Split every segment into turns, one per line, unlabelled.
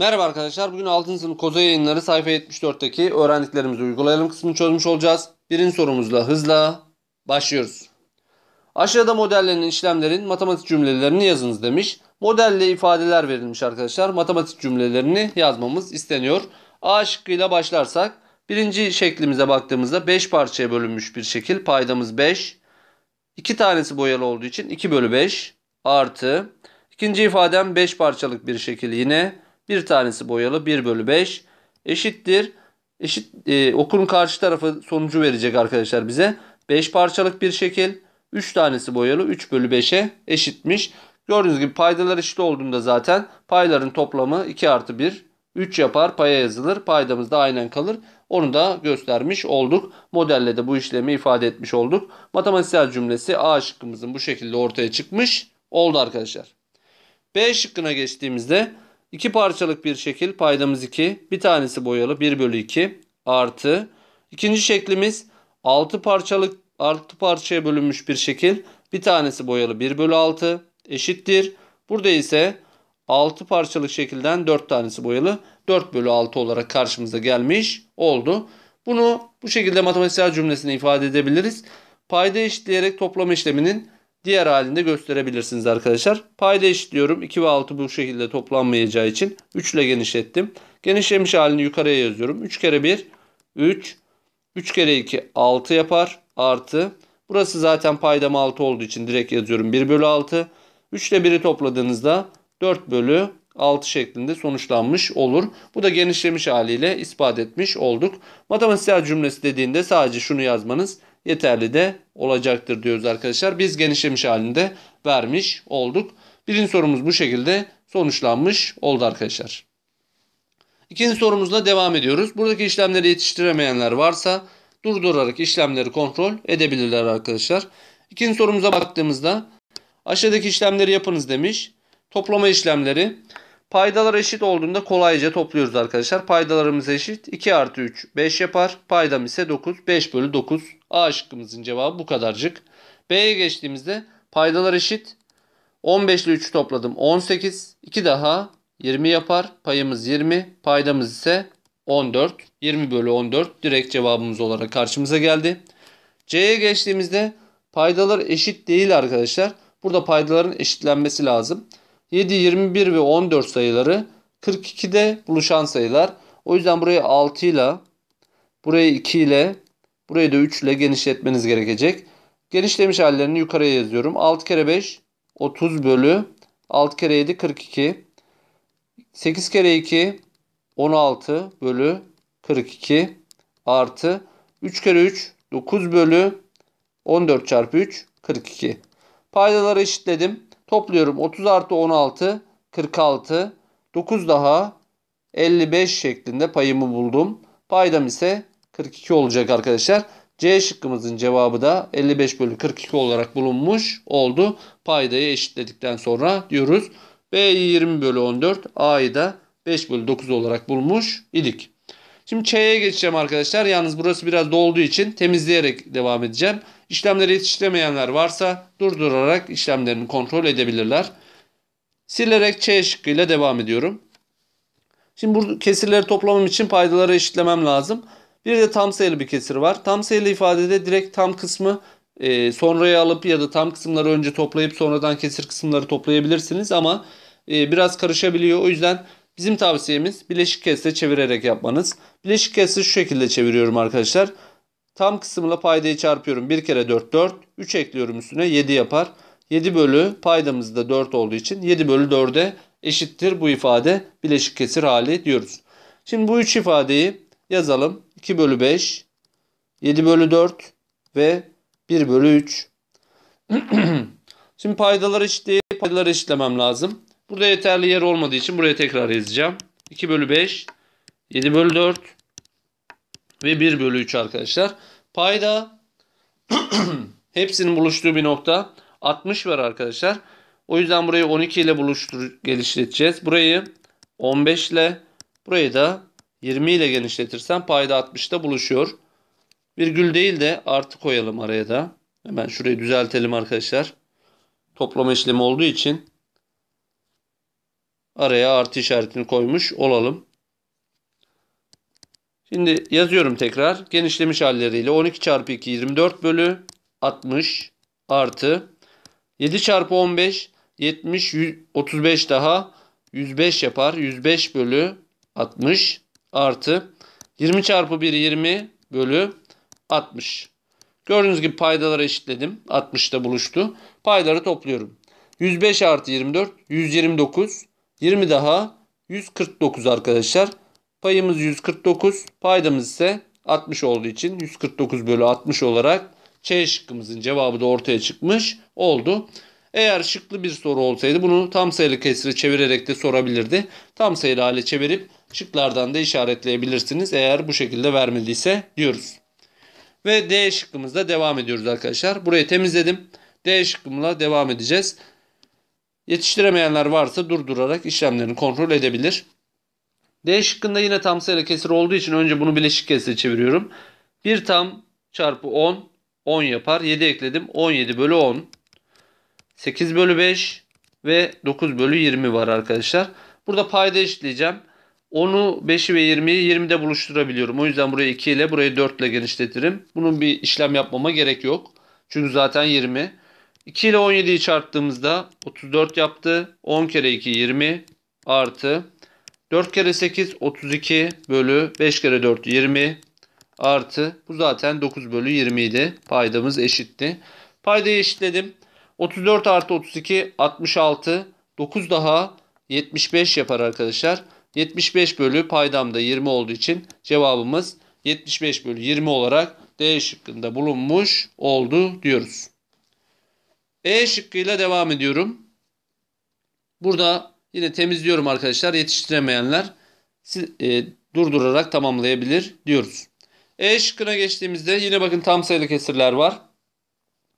Merhaba arkadaşlar. Bugün 6. sınıf koza yayınları sayfa 74'teki öğrendiklerimizi uygulayalım kısmını çözmüş olacağız. Birinci sorumuzla hızla başlıyoruz. Aşağıda modellerin işlemlerin matematik cümlelerini yazınız demiş. Modelle ifadeler verilmiş arkadaşlar. Matematik cümlelerini yazmamız isteniyor. A şıkkıyla başlarsak birinci şeklimize baktığımızda 5 parçaya bölünmüş bir şekil. Paydamız 5. 2 tanesi boyalı olduğu için 2 bölü 5 artı. İkinci ifadem 5 parçalık bir şekil yine. Bir tanesi boyalı 1 bölü 5 eşittir. Eşit, e, okun karşı tarafı sonucu verecek arkadaşlar bize. 5 parçalık bir şekil. 3 tanesi boyalı 3 bölü 5'e eşitmiş. Gördüğünüz gibi paydalar eşit olduğunda zaten payların toplamı 2 artı 1 3 yapar paya yazılır. Paydamız da aynen kalır. Onu da göstermiş olduk. Modelle de bu işlemi ifade etmiş olduk. Matematiksel cümlesi A şıkkımızın bu şekilde ortaya çıkmış oldu arkadaşlar. B şıkkına geçtiğimizde 2 parçalık bir şekil paydamız 2. Bir tanesi boyalı 1 bölü 2 artı. İkinci şeklimiz 6 parçalık 6 parçaya bölünmüş bir şekil. Bir tanesi boyalı 1 bölü 6 eşittir. Burada ise 6 parçalık şekilden 4 tanesi boyalı 4 bölü 6 olarak karşımıza gelmiş oldu. Bunu bu şekilde matematiksel cümlesine ifade edebiliriz. Payda eşitleyerek toplama işleminin diğer halinde gösterebilirsiniz arkadaşlar. Payda eşitliyorum. 2 ve 6 bu şekilde toplanmayacağı için 3 ile genişlettim. Genişlemiş halini yukarıya yazıyorum. 3 kere 1 3 3 kere 2 6 yapar artı burası zaten paydam 6 olduğu için direkt yazıyorum 1 bölü 6. 3 ile 1'i topladığınızda 4 bölü 6 şeklinde sonuçlanmış olur. Bu da genişlemiş haliyle ispat etmiş olduk. Matematiksel cümlesi dediğinde sadece şunu yazmanız yeterli de olacaktır diyoruz arkadaşlar. Biz genişlemiş halinde vermiş olduk. Birinci sorumuz bu şekilde sonuçlanmış oldu arkadaşlar. İkinci sorumuzla devam ediyoruz. Buradaki işlemleri yetiştiremeyenler varsa durdurarak işlemleri kontrol edebilirler arkadaşlar. İkinci sorumuza baktığımızda aşağıdaki işlemleri yapınız demiş. Toplama işlemleri Paydalar eşit olduğunda kolayca topluyoruz arkadaşlar. Paydalarımız eşit. 2 artı 3 5 yapar. Paydam ise 9. 5 bölü 9. A şıkkımızın cevabı bu kadarcık. B'ye geçtiğimizde paydalar eşit. 15 ile 3'ü topladım 18. 2 daha 20 yapar. Payımız 20. Paydamız ise 14. 20 bölü 14 direkt cevabımız olarak karşımıza geldi. C'ye geçtiğimizde paydalar eşit değil arkadaşlar. Burada paydaların eşitlenmesi lazım. 7, 21 ve 14 sayıları 42'de buluşan sayılar. O yüzden burayı 6 ile, burayı 2 ile, burayı da 3 ile genişletmeniz gerekecek. Genişlemiş hallerini yukarıya yazıyorum. 6 kere 5 30 bölü 6 kere 7 42. 8 kere 2 16 bölü 42 artı 3 kere 3 9 bölü 14 çarpı 3 42. Paydaları eşitledim. Topluyorum 30 artı 16 46 9 daha 55 şeklinde payımı buldum. Paydam ise 42 olacak arkadaşlar. C şıkkımızın cevabı da 55 bölü 42 olarak bulunmuş oldu. Paydayı eşitledikten sonra diyoruz. B 20 bölü 14 A'yı da 5 bölü 9 olarak bulmuş idik. Şimdi Ç'ye geçeceğim arkadaşlar. Yalnız burası biraz dolduğu için temizleyerek devam edeceğim. İşlemleri yetiştiremeyenler varsa durdurarak işlemlerini kontrol edebilirler. Silerek C şıkkıyla devam ediyorum. Şimdi bu kesirleri toplamam için paydaları eşitlemem lazım. Bir de tam sayılı bir kesir var. Tam sayılı ifadede direkt tam kısmı e, sonraya alıp ya da tam kısımları önce toplayıp sonradan kesir kısımları toplayabilirsiniz ama e, biraz karışabiliyor. O yüzden bizim tavsiyemiz bileşik kesle çevirerek yapmanız. Bileşik kesle şu şekilde çeviriyorum arkadaşlar. Tam kısımla paydayı çarpıyorum. 1 kere 4 4. 3 ekliyorum üstüne 7 yapar. 7 bölü paydamız da 4 olduğu için 7 bölü 4'e eşittir bu ifade bileşik kesir hali diyoruz. Şimdi bu üç ifadeyi yazalım. 2 bölü 5, 7 bölü 4 ve 1 bölü 3. Şimdi paydalar eşitleyip paydalar eşitlemem lazım. Burada yeterli yer olmadığı için buraya tekrar yazacağım. 2 bölü 5, 7 bölü 4 ve 1 bölü 3 arkadaşlar. Payda hepsinin buluştuğu bir nokta 60 var arkadaşlar. O yüzden burayı 12 ile buluştur genişleteceğiz. Burayı 15 ile burayı da 20 ile genişletirsem payda 60'ta buluşuyor. Virgül değil de artı koyalım araya da. Hemen şurayı düzeltelim arkadaşlar. Toplama işlemi olduğu için araya artı işaretini koymuş olalım. Şimdi yazıyorum tekrar. Genişlemiş halleriyle 12 çarpı 2 24 bölü 60 artı 7 çarpı 15 70 35 daha 105 yapar. 105 bölü 60 artı 20 çarpı 1 20 bölü 60. Gördüğünüz gibi paydaları eşitledim. 60'ta buluştu. Payları topluyorum. 105 artı 24 129 20 daha 149 arkadaşlar. Payımız 149. Paydamız ise 60 olduğu için 149 bölü 60 olarak C şıkkımızın cevabı da ortaya çıkmış oldu. Eğer şıklı bir soru olsaydı bunu tam sayılı kesire çevirerek de sorabilirdi. Tam sayılı hale çevirip şıklardan da işaretleyebilirsiniz eğer bu şekilde vermediyse diyoruz. Ve D şıkkımızda devam ediyoruz arkadaşlar. Burayı temizledim. D şıkkımla devam edeceğiz. Yetiştiremeyenler varsa durdurarak işlemlerini kontrol edebilir. D şıkkında yine tam sayıda kesir olduğu için önce bunu bileşik kesire çeviriyorum. 1 tam çarpı 10 10 yapar. 7 ekledim. 17 bölü 10. 8 bölü 5 ve 9 bölü 20 var arkadaşlar. Burada payda eşitleyeceğim. 10'u 5'i ve 20'yi 20'de buluşturabiliyorum. O yüzden burayı 2 ile burayı 4 ile genişletirim. Bunun bir işlem yapmama gerek yok. Çünkü zaten 20. 2 ile 17'yi çarptığımızda 34 yaptı. 10 kere 2 20 artı 4 kere 8 32 bölü 5 kere 4 20 artı bu zaten 9 bölü 20 idi. Paydamız eşitti. Paydayı eşitledim. 34 artı 32 66 9 daha 75 yapar arkadaşlar. 75 bölü paydamda 20 olduğu için cevabımız 75 bölü 20 olarak D şıkkında bulunmuş oldu diyoruz. E şıkkıyla devam ediyorum. Burada Yine temizliyorum arkadaşlar. Yetiştiremeyenler e, durdurarak tamamlayabilir diyoruz. E şıkkına geçtiğimizde yine bakın tam sayılı kesirler var.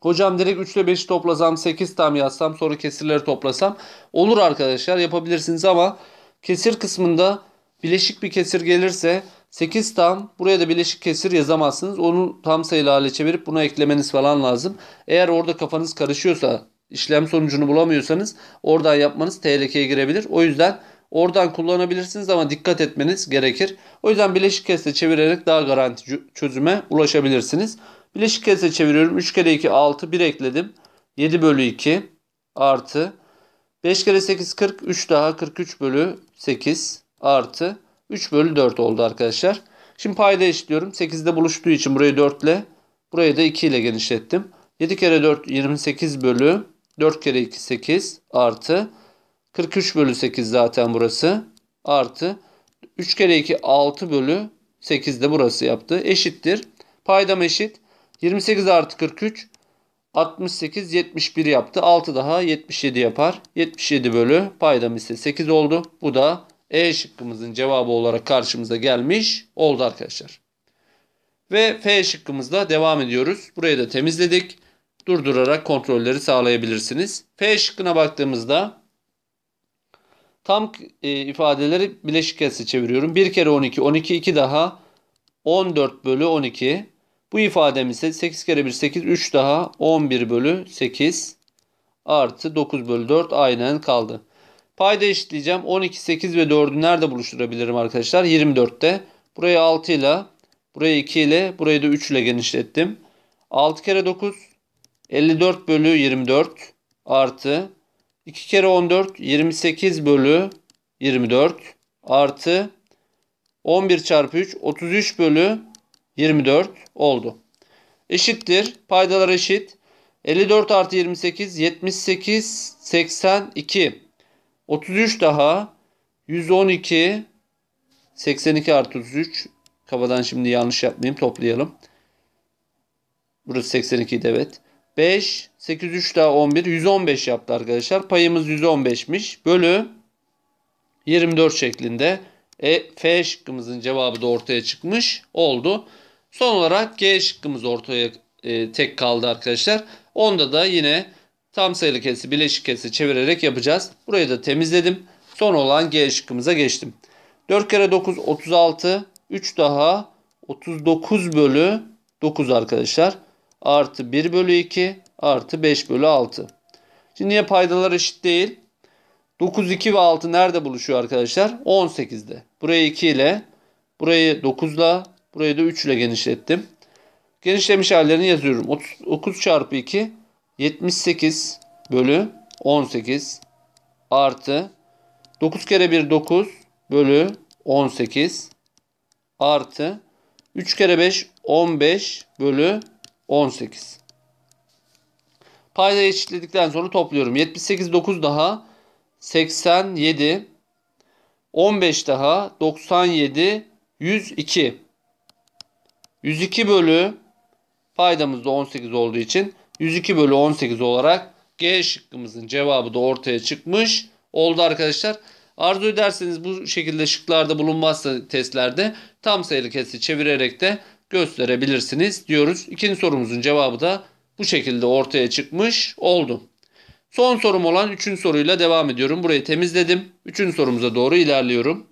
Hocam direkt 3 ile 5'i toplasam 8 tam yazsam sonra kesirleri toplasam olur arkadaşlar yapabilirsiniz ama kesir kısmında bileşik bir kesir gelirse 8 tam buraya da bileşik kesir yazamazsınız. Onu tam sayılı hale çevirip buna eklemeniz falan lazım. Eğer orada kafanız karışıyorsa işlem sonucunu bulamıyorsanız oradan yapmanız tehlikeye girebilir. O yüzden oradan kullanabilirsiniz ama dikkat etmeniz gerekir. O yüzden bileşik kese çevirerek daha garanti çözüme ulaşabilirsiniz. Bileşik kese çeviriyorum. 3 kere 2 6 1 ekledim. 7 bölü 2 artı 5 kere 8 40 3 daha 43 bölü 8 artı 3 bölü 4 oldu arkadaşlar. Şimdi payda eşitliyorum. 8'de buluştuğu için burayı 4 ile burayı da 2 ile genişlettim. 7 kere 4 28 bölü 4 kere 2 8 artı 43 bölü 8 zaten burası. Artı 3 kere 2 6 bölü 8 de burası yaptı. Eşittir. Paydam eşit. 28 artı 43 68 71 yaptı. 6 daha 77 yapar. 77 bölü paydam ise 8 oldu. Bu da E şıkkımızın cevabı olarak karşımıza gelmiş oldu arkadaşlar. Ve F şıkkımızla devam ediyoruz. Burayı da temizledik durdurarak kontrolleri sağlayabilirsiniz. F şıkkına baktığımızda tam e, ifadeleri bileşik kese çeviriyorum. 1 kere 12, 12, 2 daha 14 bölü 12. Bu ifadem ise 8 kere 1, 8, 3 daha 11 bölü 8 artı 9 bölü 4 aynen kaldı. Payda eşitleyeceğim. 12, 8 ve 4'ü nerede buluşturabilirim arkadaşlar? 24'te. Burayı 6 ile, burayı 2 ile, burayı da 3 ile genişlettim. 6 kere 9, 54 bölü 24 artı 2 kere 14 28 bölü 24 artı 11 çarpı 3 33 bölü 24 oldu. Eşittir. Paydalar eşit. 54 artı 28 78 82 33 daha 112 82 artı 33 Kabadan şimdi yanlış yapmayayım toplayalım. Burası 82 evet. 5, 8, 3 daha 11. 115 yaptı arkadaşlar. Payımız 115'miş. Bölü 24 şeklinde. E, F şıkkımızın cevabı da ortaya çıkmış oldu. Son olarak G şıkkımız ortaya e, tek kaldı arkadaşlar. Onda da yine tam sayılı kesi, bileşik kesi çevirerek yapacağız. Burayı da temizledim. Son olan G şıkkımıza geçtim. 4 kere 9 36, 3 daha 39 bölü 9 arkadaşlar artı 1 bölü 2 artı 5 bölü 6. Şimdi niye paydalar eşit değil? 9, 2 ve 6 nerede buluşuyor arkadaşlar? 18'de. Burayı 2 ile, burayı 9 ile, burayı da 3 ile genişlettim. Genişlemiş hallerini yazıyorum. 39 çarpı 2, 78 bölü 18 artı 9 kere 1, 9 bölü 18 artı 3 kere 5, 15 bölü 18. Payda eşitledikten sonra topluyorum. 78 9 daha 87 15 daha 97 102 102 bölü paydamız da 18 olduğu için 102 bölü 18 olarak G şıkkımızın cevabı da ortaya çıkmış oldu arkadaşlar. Arzu ederseniz bu şekilde şıklarda bulunmazsa testlerde tam sayılı kesi çevirerek de gösterebilirsiniz diyoruz. İkinci sorumuzun cevabı da bu şekilde ortaya çıkmış oldu. Son sorum olan üçüncü soruyla devam ediyorum. Burayı temizledim. Üçüncü sorumuza doğru ilerliyorum.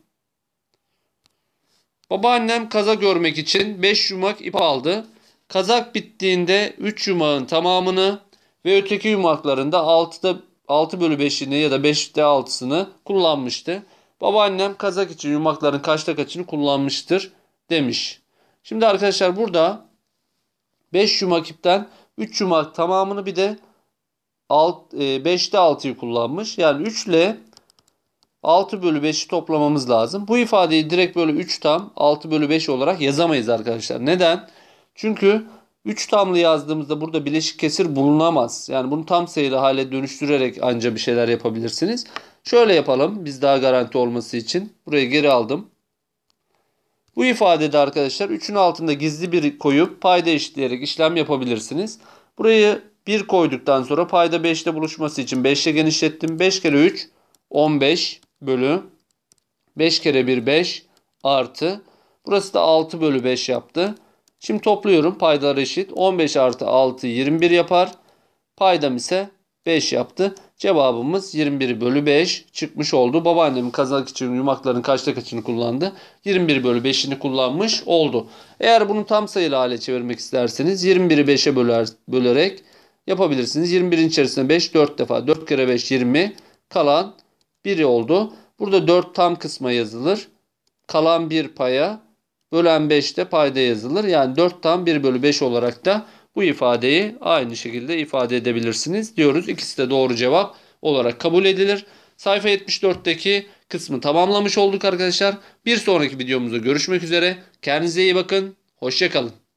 Babaannem kaza görmek için 5 yumak ip aldı. Kazak bittiğinde 3 yumağın tamamını ve öteki yumaklarında 6'da 6 bölü 5'ini ya da 5'te 6'sını kullanmıştı. Babaannem kazak için yumakların kaçta kaçını kullanmıştır demiş. Şimdi arkadaşlar burada 5 yumakipten 3 yumak tamamını bir de 5'te e, 6'yı kullanmış. Yani 3 ile 6 bölü 5'i toplamamız lazım. Bu ifadeyi direkt böyle 3 tam 6 bölü 5 olarak yazamayız arkadaşlar. Neden? Çünkü 3 tamlı yazdığımızda burada bileşik kesir bulunamaz. Yani bunu tam sayılı hale dönüştürerek anca bir şeyler yapabilirsiniz. Şöyle yapalım biz daha garanti olması için. burayı geri aldım. Bu ifadede arkadaşlar 3'ün altında gizli bir koyup payda eşitleyerek işlem yapabilirsiniz. Burayı 1 koyduktan sonra payda 5 buluşması için 5 genişlettim. 5 kere 3 15 bölü 5 kere 1 5 artı burası da 6 bölü 5 yaptı. Şimdi topluyorum paydalar eşit 15 artı 6 21 yapar. Paydam ise 5 yaptı. Cevabımız 21 bölü 5 çıkmış oldu. Babaannem kazanmak için yumakların kaçta kaçını kullandı? 21 bölü 5'ini kullanmış oldu. Eğer bunu tam sayılı hale çevirmek isterseniz 21'i 5'e böler, bölerek yapabilirsiniz. 21'in içerisinde 5 4 defa 4 kere 5 20 kalan 1 oldu. Burada 4 tam kısma yazılır. Kalan 1 paya bölen 5 de payda yazılır. Yani 4 tam 1 bölü 5 olarak da bu ifadeyi aynı şekilde ifade edebilirsiniz diyoruz. İkisi de doğru cevap olarak kabul edilir. Sayfa 74'teki kısmı tamamlamış olduk arkadaşlar. Bir sonraki videomuzda görüşmek üzere. Kendinize iyi bakın. Hoşçakalın.